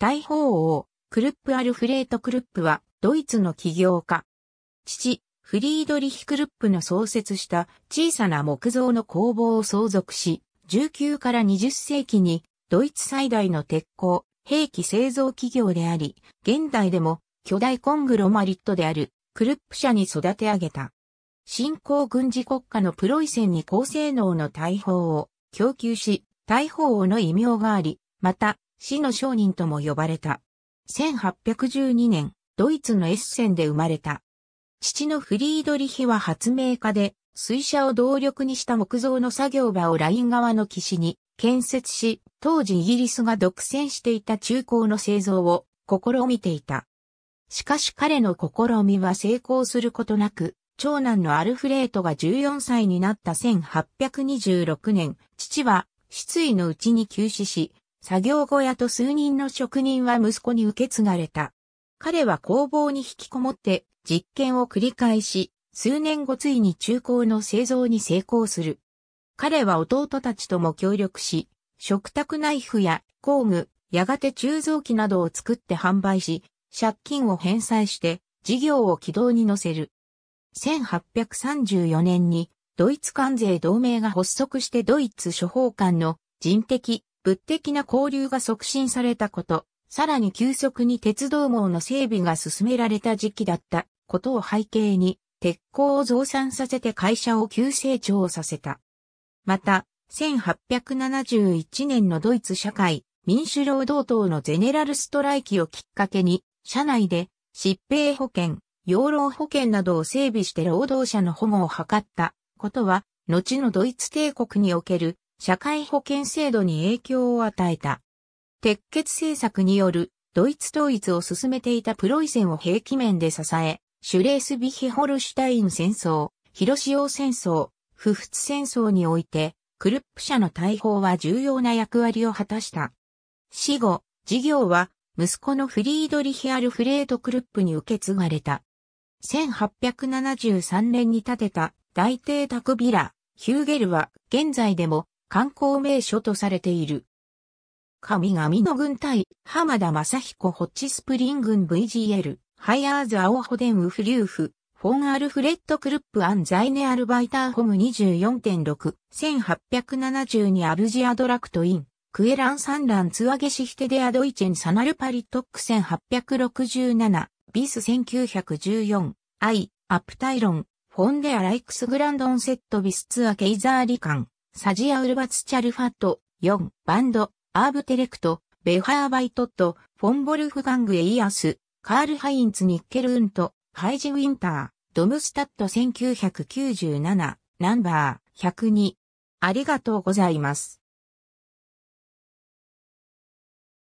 大法王、クルップ・アルフレート・クルップは、ドイツの起業家。父、フリードリヒ・クルップの創設した小さな木造の工房を相続し、19から20世紀に、ドイツ最大の鉄鋼、兵器製造企業であり、現代でも巨大コングロマリットである、クルップ社に育て上げた。新興軍事国家のプロイセンに高性能の大砲を供給し、大砲王の異名があり、また、死の商人とも呼ばれた。1812年、ドイツのエッセンで生まれた。父のフリードリヒは発明家で、水車を動力にした木造の作業場をライン側の岸に建設し、当時イギリスが独占していた中古の製造を試みていた。しかし彼の試みは成功することなく、長男のアルフレートが14歳になった1826年、父は失意のうちに急死し、作業小屋と数人の職人は息子に受け継がれた。彼は工房に引きこもって実験を繰り返し、数年後ついに中高の製造に成功する。彼は弟たちとも協力し、食卓ナイフや工具、やがて鋳造機などを作って販売し、借金を返済して事業を軌道に乗せる。1834年にドイツ関税同盟が発足してドイツ処方官の人的、物的な交流が促進されたこと、さらに急速に鉄道網の整備が進められた時期だったことを背景に、鉄鋼を増産させて会社を急成長させた。また、1871年のドイツ社会民主労働党のゼネラルストライキをきっかけに、社内で疾病保険、養老保険などを整備して労働者の保護を図ったことは、後のドイツ帝国における社会保険制度に影響を与えた。鉄血政策によるドイツ統一を進めていたプロイセンを兵器面で支え、シュレースビヒホルシュタイン戦争、広潮戦争、不仏戦争において、クルップ社の大砲は重要な役割を果たした。死後、事業は息子のフリードリヒ・アルフレート・クルップに受け継がれた。1873年に建てた大邸宅ビラ、ヒューゲルは現在でも観光名所とされている。神々の軍隊、浜田正彦ホッチスプリン軍 VGL、ハイアーズ・アオホデン・ウフリューフ、フォン・アルフレッド・クルップ・アン・ザイネ・アルバイター・ホム24.6、1872アルジアドラクト・イン、クエラン・サンラン・ツアゲシヒテデア・ドイチェン・サナル・パリトック1867、ビス1914、アイ、アプタイロン、フォンデア・ライクス・グランドン・セット・ビスツア・ケイザー・リカン、サジア・ウルバツ・チャルファット、4、バンド、アーブテレクト、ベハーバイトット、フォンボルフガング・エイアス、カール・ハインツ・ニッケル・ウント、ハイジ・ウィンター、ドムスタット1997、ナンバー102。ありがとうございます。